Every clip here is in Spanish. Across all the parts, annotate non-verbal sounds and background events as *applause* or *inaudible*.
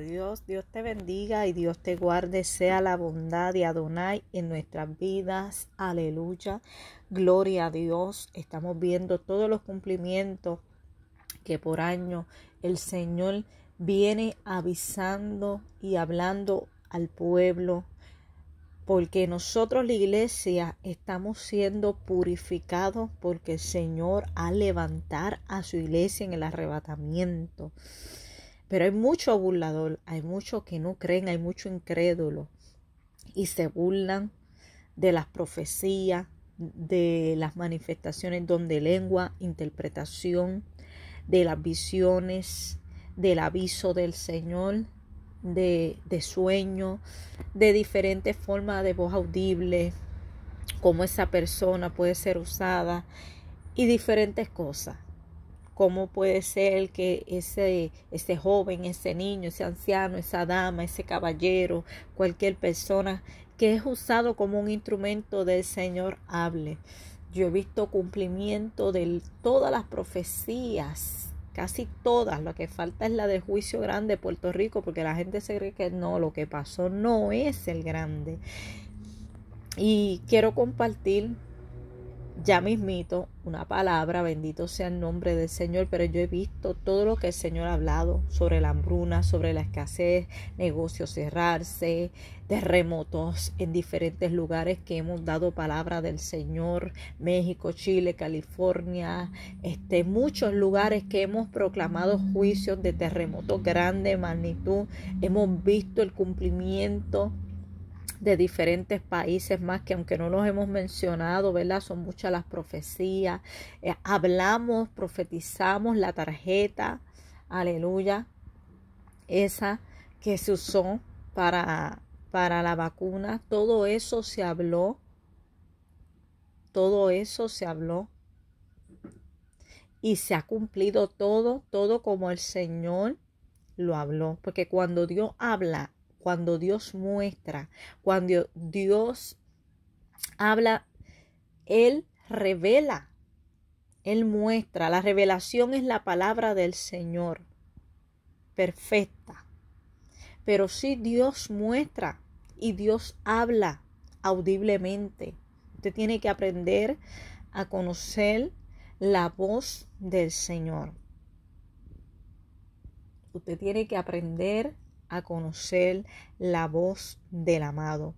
Dios, Dios te bendiga y Dios te guarde, sea la bondad de Adonai en nuestras vidas. Aleluya, gloria a Dios. Estamos viendo todos los cumplimientos que por año el Señor viene avisando y hablando al pueblo, porque nosotros la iglesia estamos siendo purificados porque el Señor ha levantar a su iglesia en el arrebatamiento. Pero hay mucho burlador, hay muchos que no creen, hay mucho incrédulo y se burlan de las profecías, de las manifestaciones donde lengua, interpretación, de las visiones, del aviso del Señor, de, de de diferentes formas de voz audible, cómo esa persona puede ser usada y diferentes cosas cómo puede ser que ese, ese joven, ese niño, ese anciano, esa dama, ese caballero, cualquier persona que es usado como un instrumento del Señor hable. Yo he visto cumplimiento de todas las profecías, casi todas. Lo que falta es la del juicio grande de Puerto Rico, porque la gente se cree que no, lo que pasó no es el grande. Y quiero compartir ya mismito una palabra, bendito sea el nombre del Señor, pero yo he visto todo lo que el Señor ha hablado sobre la hambruna, sobre la escasez, negocios cerrarse, terremotos en diferentes lugares que hemos dado palabra del Señor, México, Chile, California, este, muchos lugares que hemos proclamado juicios de terremoto grande magnitud, hemos visto el cumplimiento de diferentes países más que aunque no los hemos mencionado, ¿verdad? Son muchas las profecías. Eh, hablamos, profetizamos la tarjeta, aleluya, esa que se usó para, para la vacuna. Todo eso se habló. Todo eso se habló. Y se ha cumplido todo, todo como el Señor lo habló. Porque cuando Dios habla, cuando Dios muestra, cuando Dios habla, Él revela, Él muestra. La revelación es la palabra del Señor, perfecta. Pero si Dios muestra y Dios habla audiblemente. Usted tiene que aprender a conocer la voz del Señor. Usted tiene que aprender a conocer la voz del amado.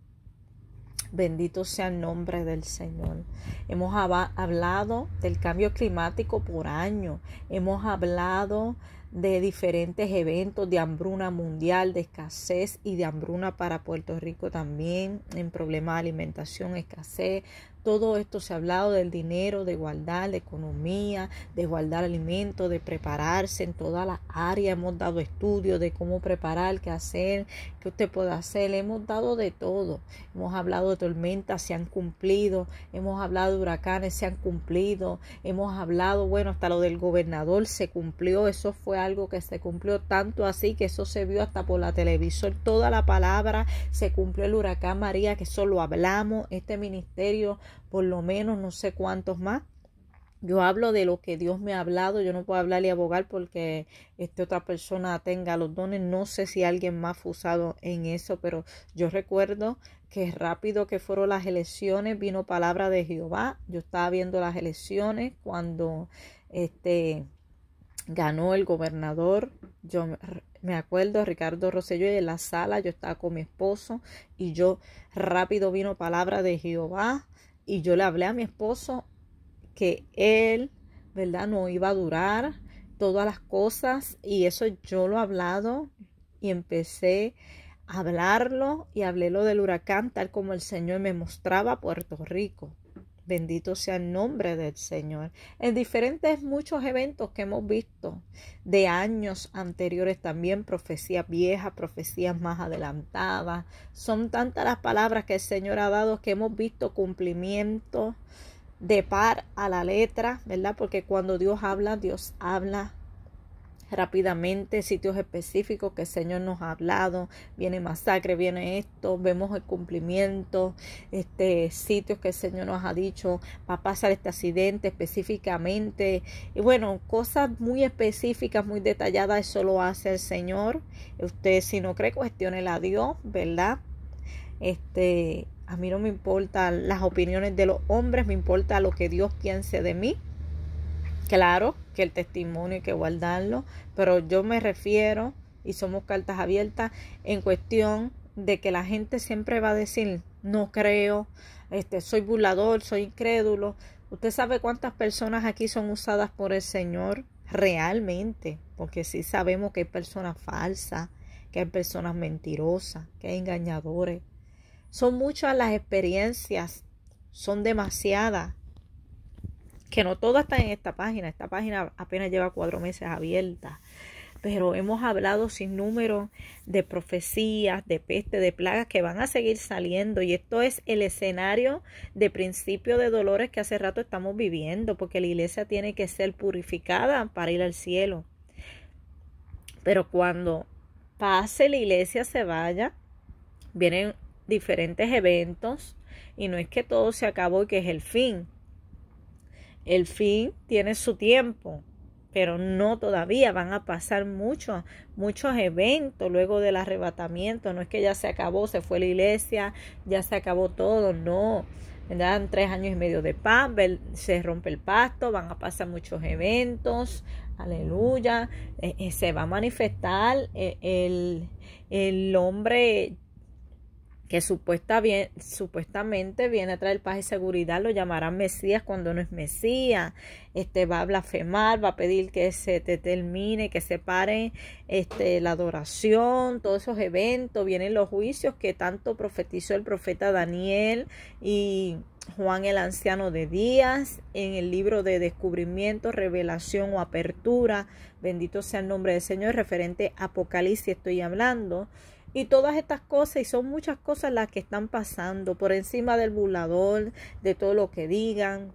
Bendito sea el nombre del Señor. Hemos hablado del cambio climático por año. Hemos hablado de diferentes eventos de hambruna mundial, de escasez y de hambruna para Puerto Rico también, en problemas de alimentación, escasez, todo esto se ha hablado del dinero, de guardar de economía, de guardar alimentos, de prepararse en todas las áreas. Hemos dado estudios de cómo preparar, qué hacer, qué usted puede hacer. Hemos dado de todo. Hemos hablado de tormentas, se han cumplido. Hemos hablado de huracanes, se han cumplido. Hemos hablado, bueno, hasta lo del gobernador se cumplió. Eso fue algo que se cumplió tanto así que eso se vio hasta por la televisión, Toda la palabra se cumplió el huracán María, que eso lo hablamos. Este ministerio por lo menos no sé cuántos más. Yo hablo de lo que Dios me ha hablado, yo no puedo hablar y abogar porque esta otra persona tenga los dones, no sé si alguien más ha usado en eso, pero yo recuerdo que rápido que fueron las elecciones vino palabra de Jehová, yo estaba viendo las elecciones cuando este ganó el gobernador, yo me acuerdo Ricardo y en la sala, yo estaba con mi esposo y yo rápido vino palabra de Jehová, y yo le hablé a mi esposo que él, ¿verdad? No iba a durar todas las cosas y eso yo lo he hablado y empecé a hablarlo y hablé lo del huracán tal como el Señor me mostraba Puerto Rico. Bendito sea el nombre del Señor. En diferentes muchos eventos que hemos visto de años anteriores también, profecías viejas, profecías más adelantadas. Son tantas las palabras que el Señor ha dado que hemos visto cumplimiento de par a la letra, ¿verdad? Porque cuando Dios habla, Dios habla rápidamente sitios específicos que el Señor nos ha hablado, viene masacre, viene esto, vemos el cumplimiento, este sitios que el Señor nos ha dicho, va a pasar este accidente específicamente, y bueno, cosas muy específicas, muy detalladas, eso lo hace el Señor. Usted si no cree, cuestionela a Dios, ¿verdad? Este, a mí no me importan las opiniones de los hombres, me importa lo que Dios piense de mí Claro que el testimonio hay que guardarlo, pero yo me refiero y somos cartas abiertas en cuestión de que la gente siempre va a decir no creo, este soy burlador, soy incrédulo. Usted sabe cuántas personas aquí son usadas por el Señor realmente, porque sí sabemos que hay personas falsas, que hay personas mentirosas, que hay engañadores. Son muchas las experiencias, son demasiadas que no todo está en esta página, esta página apenas lleva cuatro meses abierta, pero hemos hablado sin número de profecías, de peste, de plagas que van a seguir saliendo y esto es el escenario de principio de dolores que hace rato estamos viviendo, porque la iglesia tiene que ser purificada para ir al cielo. Pero cuando pase la iglesia se vaya, vienen diferentes eventos y no es que todo se acabó y que es el fin, el fin tiene su tiempo, pero no todavía. Van a pasar muchos, muchos eventos luego del arrebatamiento. No es que ya se acabó, se fue la iglesia, ya se acabó todo. No. Dan tres años y medio de paz, se rompe el pasto, van a pasar muchos eventos, aleluya, eh, eh, se va a manifestar eh, el, el hombre que supuesta bien, supuestamente viene a traer paz y seguridad, lo llamarán Mesías cuando no es Mesías, este va a blasfemar, va a pedir que se te termine, que se pare este, la adoración, todos esos eventos, vienen los juicios que tanto profetizó el profeta Daniel y Juan el Anciano de días en el libro de descubrimiento, revelación o apertura, bendito sea el nombre del Señor, referente a Apocalipsis estoy hablando, y todas estas cosas, y son muchas cosas las que están pasando por encima del burlador, de todo lo que digan.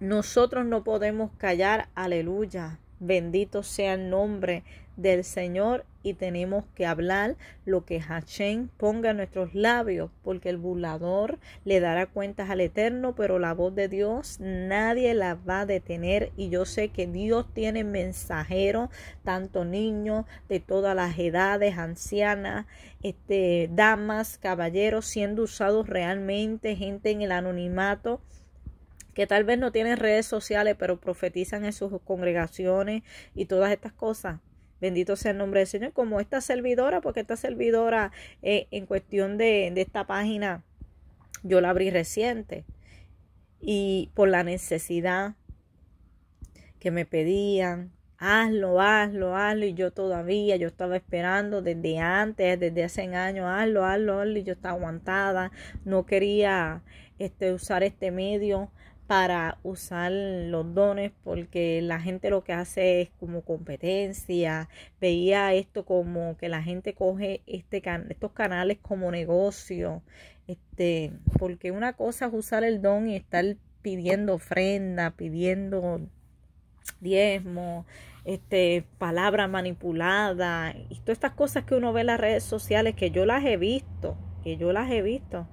Nosotros no podemos callar, aleluya. Bendito sea el nombre del Señor y tenemos que hablar lo que Hashem ponga en nuestros labios, porque el burlador le dará cuentas al Eterno, pero la voz de Dios nadie la va a detener. Y yo sé que Dios tiene mensajeros, tanto niños de todas las edades, ancianas, este, damas, caballeros, siendo usados realmente, gente en el anonimato que tal vez no tienen redes sociales, pero profetizan en sus congregaciones y todas estas cosas. Bendito sea el nombre del Señor, como esta servidora, porque esta servidora eh, en cuestión de, esta página, yo la abrí reciente. Y por la necesidad que me pedían, hazlo, hazlo, hazlo. Y yo todavía, yo estaba esperando desde antes, desde hace años, hazlo, hazlo, hazlo. Y yo estaba aguantada, no quería este, usar este medio para usar los dones porque la gente lo que hace es como competencia. Veía esto como que la gente coge este estos canales como negocio. Este, porque una cosa es usar el don y estar pidiendo ofrenda, pidiendo diezmo, este, palabra manipulada y todas estas cosas que uno ve en las redes sociales que yo las he visto, que yo las he visto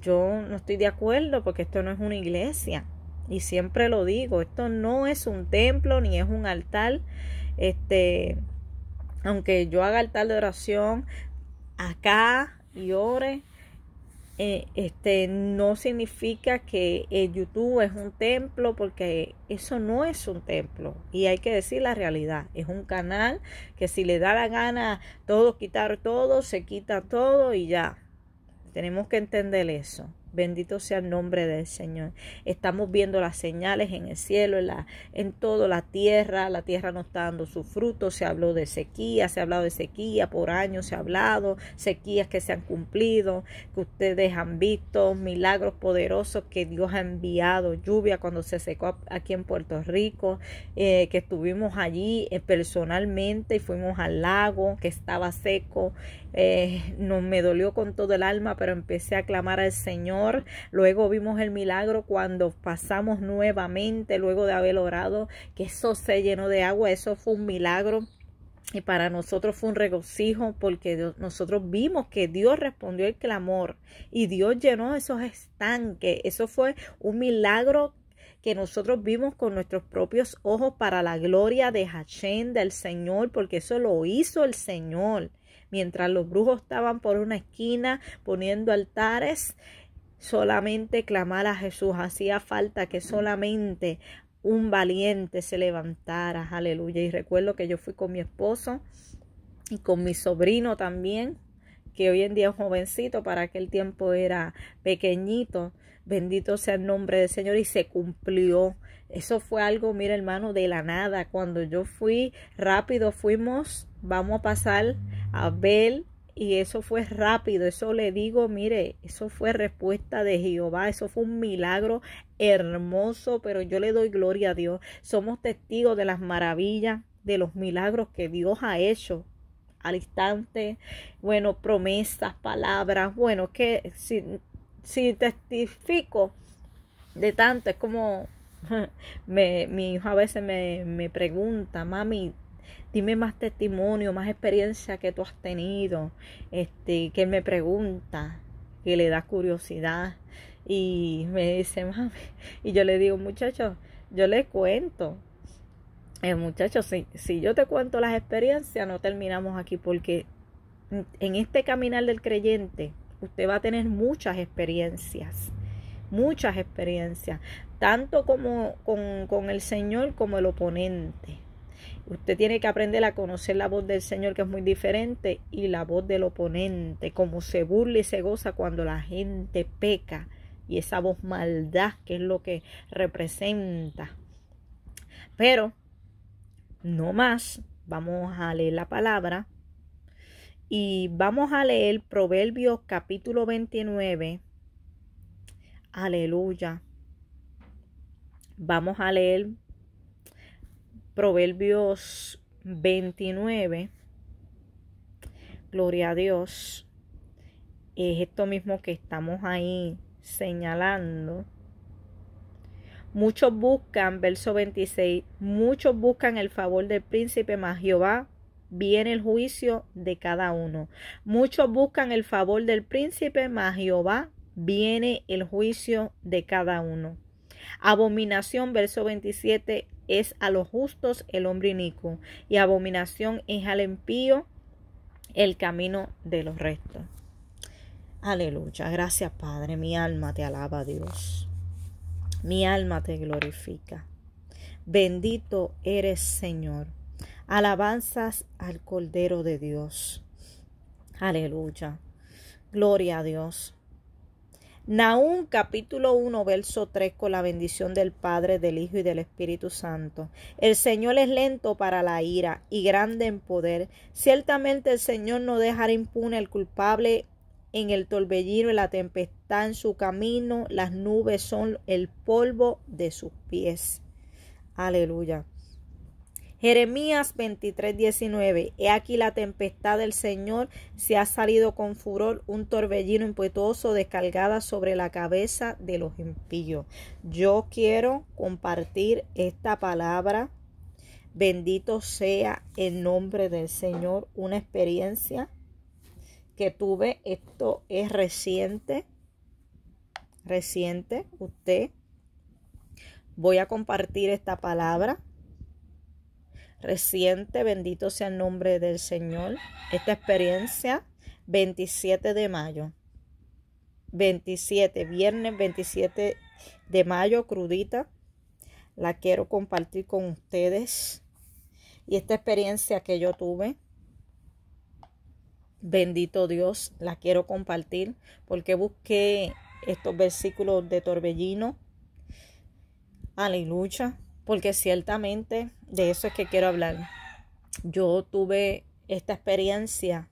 yo no estoy de acuerdo porque esto no es una iglesia y siempre lo digo, esto no es un templo ni es un altar. Este, aunque yo haga altar de oración acá y ore, eh, este, no significa que el YouTube es un templo, porque eso no es un templo. Y hay que decir la realidad. Es un canal que si le da la gana todo, quitar todo, se quita todo y ya. Tenemos que entender eso. Bendito sea el nombre del Señor. Estamos viendo las señales en el cielo, en, toda la tierra. La tierra no está dando su fruto. Se habló de sequía, se ha hablado de sequía por años, se ha hablado sequías que se han cumplido, que ustedes han visto, milagros poderosos que Dios ha enviado, lluvia cuando se secó aquí en Puerto Rico, eh, que estuvimos allí eh, personalmente y fuimos al lago que estaba seco. Eh, no, me dolió con todo el alma, pero empecé a clamar al Señor. Luego vimos el milagro cuando pasamos nuevamente, luego de haber orado, que eso se llenó de agua, eso fue un milagro. Y para nosotros fue un regocijo porque nosotros vimos que Dios respondió el clamor y Dios llenó esos estanques. Eso fue un milagro que nosotros vimos con nuestros propios ojos para la gloria de Hashem, del Señor, porque eso lo hizo el Señor. Mientras los brujos estaban por una esquina poniendo altares, solamente clamar a Jesús. Hacía falta que solamente un valiente se levantara. Aleluya. Y recuerdo que yo fui con mi esposo y con mi sobrino también, que hoy en día es jovencito, para aquel tiempo era pequeñito. Bendito sea el nombre del Señor y se cumplió. Eso fue algo, mira hermano, de la nada. Cuando yo fui rápido, fuimos, vamos a pasar Abel y eso fue rápido, eso le digo, mire, eso fue respuesta de Jehová, eso fue un milagro hermoso, pero yo le doy gloria a Dios. Somos testigos de las maravillas, de los milagros que Dios ha hecho al instante, bueno, promesas, palabras, bueno, que si, si testifico de tanto, es como *laughs* mi hijo a veces me, me pregunta, mami, dime más testimonio, más experiencia que tú has tenido, este, que él me pregunta, que le da curiosidad y me dice, mami, y yo le digo, muchachos, yo le cuento. Eh, muchachos, si, yo te cuento las experiencias, no terminamos aquí porque en este caminar del creyente, usted va a tener muchas experiencias, muchas experiencias, tanto como con, con el Señor como el oponente. Usted tiene que aprender a conocer la voz del Señor, que es muy diferente, y la voz del oponente, como se burla y se goza cuando la gente peca, y esa voz maldad, que es lo que representa. Pero, no más, vamos a leer la palabra. Y vamos a leer Proverbios capítulo 29. Aleluya. Vamos a leer Proverbios 29, gloria a Dios, es esto mismo que estamos ahí señalando. Muchos buscan, verso 26, muchos buscan el favor del príncipe, más Jehová viene el juicio de cada uno. Muchos buscan el favor del príncipe, más Jehová viene el juicio de cada uno. Abominación, verso 27, es a los justos el hombre inicuo, y abominación es al impío el camino de los restos. Aleluya, gracias Padre, mi alma te alaba Dios, mi alma te glorifica. Bendito eres Señor. Alabanzas al Cordero de Dios. Aleluya. Gloria a Dios. Naúm capítulo 1 verso 3 con la bendición del Padre, del Hijo y del Espíritu Santo. El Señor es lento para la ira y grande en poder. Ciertamente el Señor no dejará impune al culpable en el torbellino y la tempestad en su camino. Las nubes son el polvo de sus pies. Aleluya. Jeremías 23, 19. He aquí la tempestad del Señor se ha salido con furor, un torbellino impetuoso descargada sobre la cabeza de los impíos. Yo quiero compartir esta palabra. Bendito sea el nombre del Señor. Una experiencia que tuve, esto es reciente. Reciente, usted. Voy a compartir esta palabra reciente, bendito sea el nombre del Señor, esta experiencia, 27 de mayo. 27, viernes 27 de mayo, crudita. La quiero compartir con ustedes. Y esta experiencia que yo tuve, bendito Dios, la quiero compartir porque busqué estos versículos de Torbellino. Aleluya, porque ciertamente de eso es que quiero hablar. Yo tuve esta experiencia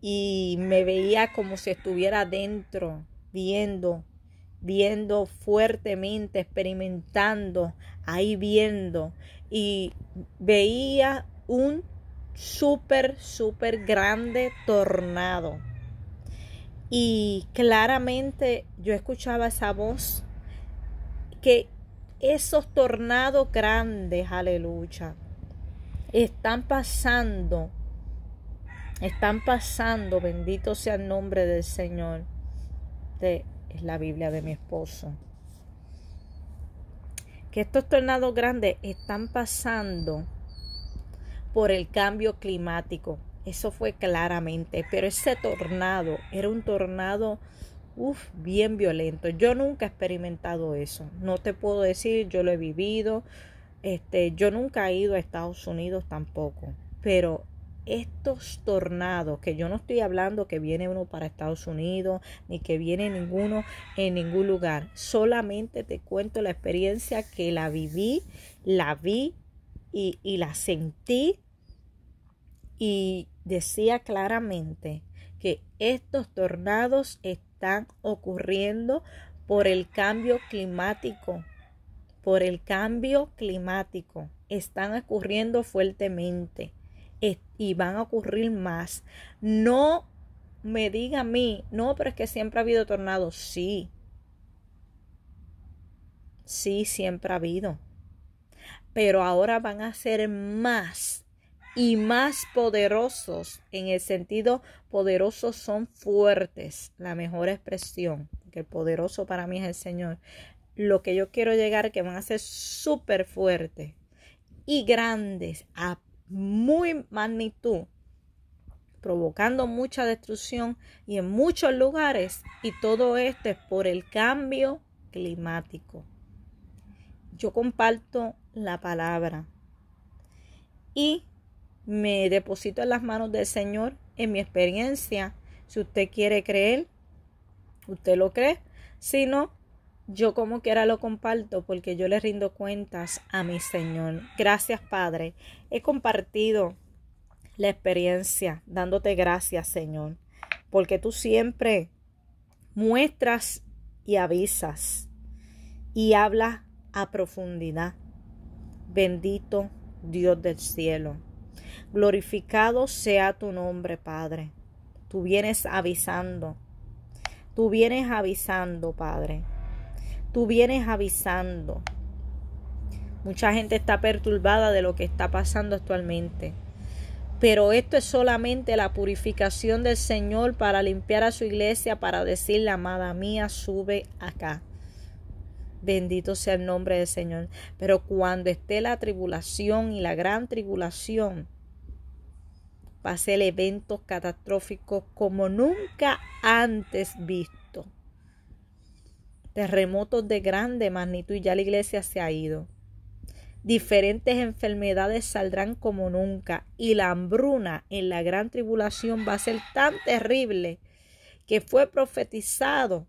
y me veía como si estuviera adentro, viendo, viendo fuertemente, experimentando, ahí viendo. Y veía un súper, súper grande tornado. Y claramente yo escuchaba esa voz que esos tornados grandes, aleluya, están pasando, están pasando, bendito sea el nombre del Señor. De, es la Biblia de mi esposo. Que estos tornados grandes están pasando por el cambio climático. Eso fue claramente, pero ese tornado era un tornado uf, bien violento. Yo nunca he experimentado eso. No te puedo decir, yo lo he vivido. Este, yo nunca he ido a Estados Unidos tampoco. Pero estos tornados, que yo no estoy hablando que viene uno para Estados Unidos, ni que viene ninguno en ningún lugar. Solamente te cuento la experiencia que la viví, la vi y, y la sentí. Y decía claramente que estos tornados están están ocurriendo por el cambio climático, por el cambio climático. Están ocurriendo fuertemente y van a ocurrir más. No me diga a mí, no, pero es que siempre ha habido tornados. Sí. Sí, siempre ha habido. Pero ahora van a ser más y más poderosos, en el sentido poderosos son fuertes, la mejor expresión, que el poderoso para mí es el Señor. Lo que yo quiero llegar, que van a ser súper fuertes y grandes, a muy magnitud, provocando mucha destrucción y en muchos lugares, y todo esto es por el cambio climático. Yo comparto la palabra y me deposito en las manos del Señor, en mi experiencia. Si usted quiere creer, usted lo cree. Si no, yo como quiera lo comparto porque yo le rindo cuentas a mi Señor. Gracias, Padre. He compartido la experiencia dándote gracias, Señor, porque tú siempre muestras y avisas y hablas a profundidad. Bendito Dios del cielo. Glorificado sea tu nombre, Padre. Tú vienes avisando. Tú vienes avisando, Padre. Tú vienes avisando. Mucha gente está perturbada de lo que está pasando actualmente. Pero esto es solamente la purificación del Señor para limpiar a su iglesia, para decirle, amada mía, sube acá. Bendito sea el nombre del Señor. Pero cuando esté la tribulación y la gran tribulación, ser eventos catastróficos como nunca antes visto. Terremotos de grande magnitud y ya la iglesia se ha ido. Diferentes enfermedades saldrán como nunca y la hambruna en la gran tribulación va a ser tan terrible que fue profetizado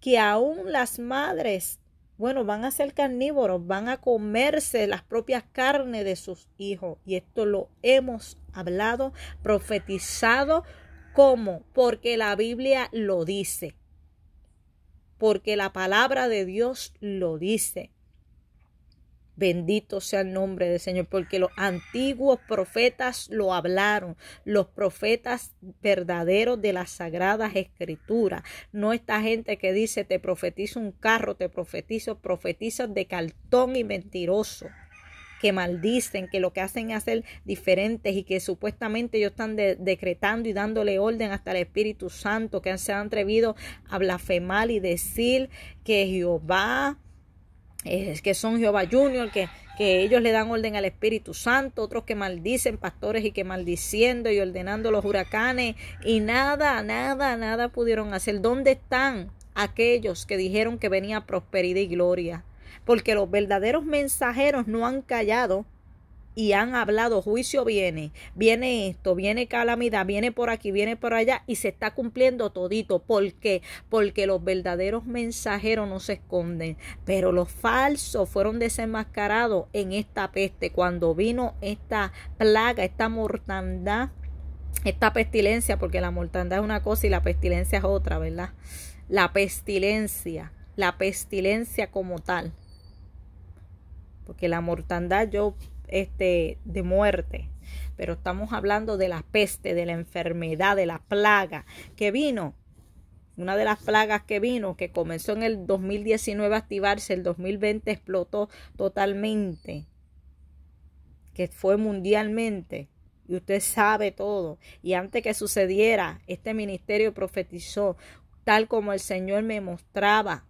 que aún las madres bueno, van a ser carnívoros, van a comerse las propias carnes de sus hijos. Y esto lo hemos hablado, profetizado, ¿cómo? Porque la Biblia lo dice. Porque la palabra de Dios lo dice. Bendito sea el nombre del Señor, porque los antiguos profetas lo hablaron, los profetas verdaderos de las sagradas escrituras, no esta gente que dice te profetizo un carro, te profetizo, profetizas de cartón y mentiroso que maldicen, que lo que hacen es hacer diferentes y que supuestamente ellos están decretando y dándole orden hasta el Espíritu Santo, que se han atrevido a blasfemar y decir que Jehová es que son Jehová Junior, que, que ellos le dan orden al Espíritu Santo, otros que maldicen pastores y que maldiciendo y ordenando los huracanes y nada, nada, nada pudieron hacer. ¿Dónde están aquellos que dijeron que venía prosperidad y gloria? Porque los verdaderos mensajeros no han callado y han hablado, juicio viene, viene esto, viene calamidad, viene por aquí, viene por allá y se está cumpliendo todito. ¿Por qué? Porque los verdaderos mensajeros no se esconden, pero los falsos fueron desenmascarados en esta peste. Cuando vino esta plaga, esta mortandad, esta pestilencia, porque la mortandad es una cosa y la pestilencia es otra, ¿verdad? La pestilencia, la pestilencia como tal. Porque la mortandad yo este, de muerte, pero estamos hablando de la peste, de la enfermedad, de la plaga que vino. Una de las plagas que vino, que comenzó en el 2019 a activarse, el 2020 explotó totalmente, que fue mundialmente. Y usted sabe todo. Y antes que sucediera, este ministerio profetizó, tal como el Señor me mostraba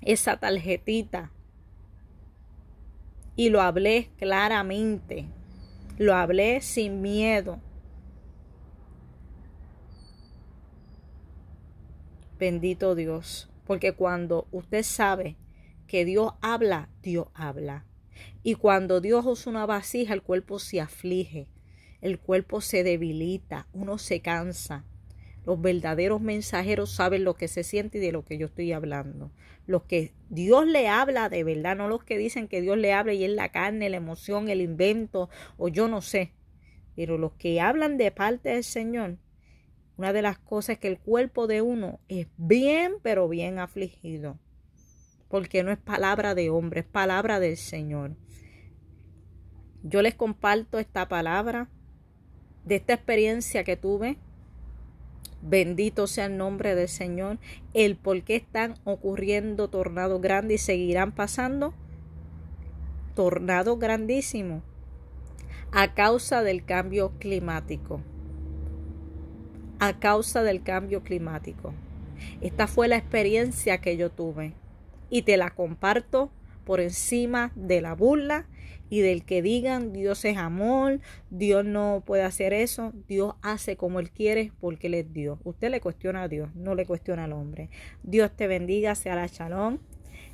esa tarjetita y lo hablé claramente. Lo hablé sin miedo. Bendito Dios. Porque cuando usted sabe que Dios habla, Dios habla. Y cuando Dios usa una vasija, el cuerpo se aflige, el cuerpo se debilita, uno se cansa. Los verdaderos mensajeros saben lo que se siente y de lo que yo estoy hablando. Los que Dios le habla de verdad, no los que dicen que Dios le habla y es la carne, la emoción, el invento o yo no sé. Pero los que hablan de parte del Señor, una de las cosas es que el cuerpo de uno es bien, pero bien afligido. Porque no es palabra de hombre, es palabra del Señor. Yo les comparto esta palabra de esta experiencia que tuve Bendito sea el nombre del Señor. El por qué están ocurriendo tornados grandes y seguirán pasando tornados grandísimos a causa del cambio climático. A causa del cambio climático. Esta fue la experiencia que yo tuve y te la comparto por encima de la burla y del que digan Dios es amor, Dios no puede hacer eso, Dios hace como Él quiere porque Él es Dios. Usted le cuestiona a Dios, no le cuestiona al hombre. Dios te bendiga, sea la chalón,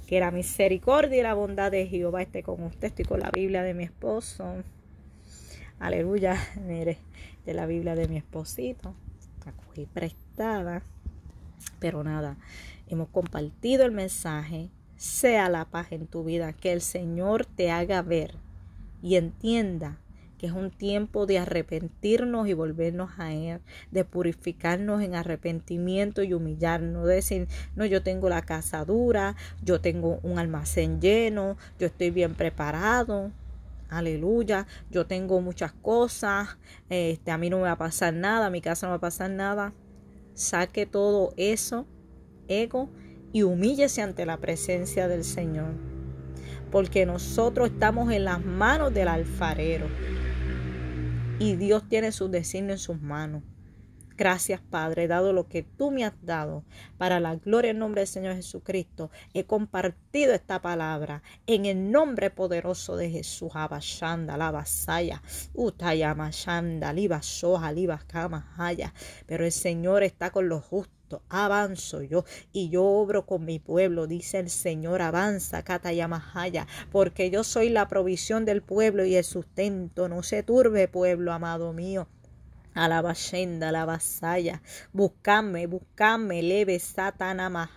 que la misericordia y la bondad de Jehová esté con usted. Estoy con la Biblia de mi esposo. Aleluya, *laughs* mire, de la Biblia de mi esposito. La cogí prestada. Pero nada, hemos compartido el mensaje sea la paz en tu vida, que el Señor te haga ver y entienda que es un tiempo de arrepentirnos y volvernos a Él, de purificarnos en arrepentimiento y humillarnos, de decir, no, yo tengo la casa dura, yo tengo un almacén lleno, yo estoy bien preparado, aleluya, yo tengo muchas cosas, este, a mí no me va a pasar nada, a mi casa no va a pasar nada. Saque todo eso, ego, y humíllese ante la presencia del Señor. Porque nosotros estamos en las manos del alfarero. Y Dios tiene su designio en sus manos. Gracias, Padre, dado lo que tú me has dado. Para la gloria en nombre del Señor Jesucristo, he compartido esta palabra en el nombre poderoso de Jesús. Abashanda, la utayamashanda, Pero el Señor está con los justos avanzo yo y yo obro con mi pueblo, dice el Señor, avanza, Katayamahaya, porque yo soy la provisión del pueblo y el sustento. No se turbe, pueblo amado mío a la Buscame, Buscame, la vasalla. Buscadme, buscadme, leve Satana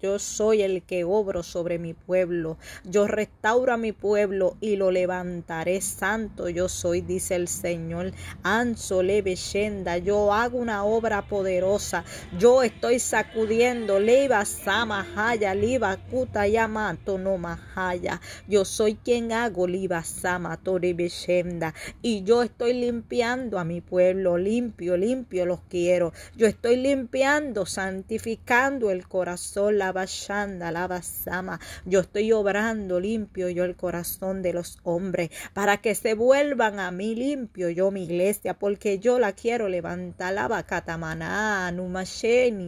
Yo soy el que obro sobre mi pueblo. Yo restauro a mi pueblo y lo levantaré santo. Yo soy, dice el Señor. Anso leve Yo hago una obra poderosa. Yo estoy sacudiendo. Leva Samahaya, leva Kuta Yamato no Yo soy quien hago leva Samato Y yo estoy limpiando a mi pueblo limpio, limpio los quiero. Yo estoy limpiando, santificando el corazón, la bashanda, la Yo estoy obrando limpio yo el corazón de los hombres para que se vuelvan a mí limpio yo mi iglesia, porque yo la quiero levantar, la bacatamaná,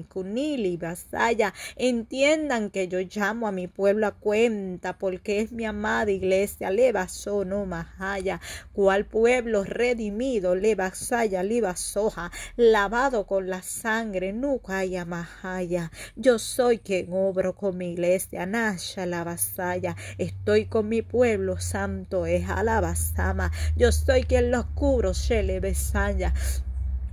kunili, basaya. Entiendan que yo llamo a mi pueblo a cuenta porque es mi amada iglesia, le basó, no mahaya. ¿Cuál pueblo redimido? Le soja, lavado con la sangre, Nukaya Mahaya. Yo soy quien obro con mi iglesia, Nasha la vasalla. Estoy con mi pueblo, santo es Alabasama. Yo soy quien los cubro, le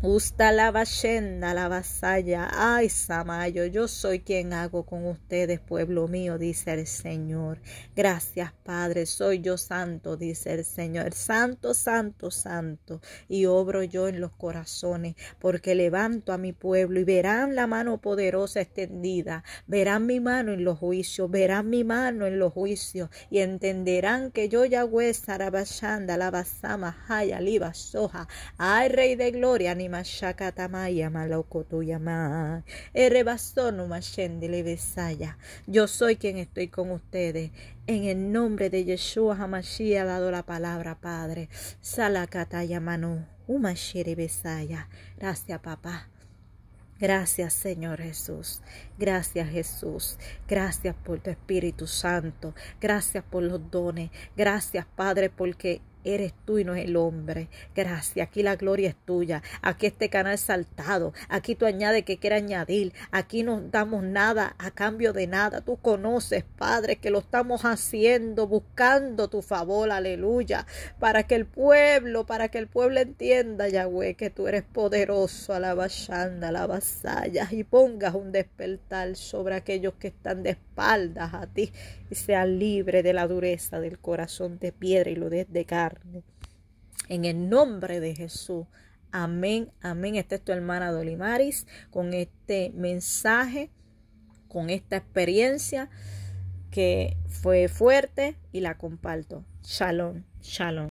Usta la ballenda, la vasalla. Ay, Samayo, yo soy quien hago con ustedes, pueblo mío, dice el Señor. Gracias, Padre, soy yo santo, dice el Señor. Santo, santo, santo. Y obro yo en los corazones, porque levanto a mi pueblo y verán la mano poderosa extendida. Verán mi mano en los juicios, verán mi mano en los juicios y entenderán que yo Yahweh, Sarabashanda, la basama, Jaya, Liba, Soja. Ay, Rey de Gloria, ni yo soy quien estoy con ustedes. En el nombre de Yeshua Hamashiach ha dado la palabra, Padre. manu. Gracias, papá. Gracias Señor Jesús, gracias Jesús, gracias por tu Espíritu Santo, gracias por los dones, gracias Padre porque eres tú y no es el hombre. Gracias, aquí la gloria es tuya. Aquí este canal saltado. Aquí tú añades que quieras añadir. Aquí no damos nada a cambio de nada. Tú conoces, Padre, que lo estamos haciendo, buscando tu favor, aleluya. Para que el pueblo, para que el pueblo entienda, Yahweh, que tú eres poderoso, alabashanda, alabasaya. Y pongas un despertar sobre aquellos que están de espaldas a ti y sean libres de la dureza del corazón de piedra y lo de en el nombre de Jesús. Amén, amén. Esta es tu hermana Dolimaris con este mensaje, con esta experiencia que fue fuerte y la comparto. Shalom, shalom.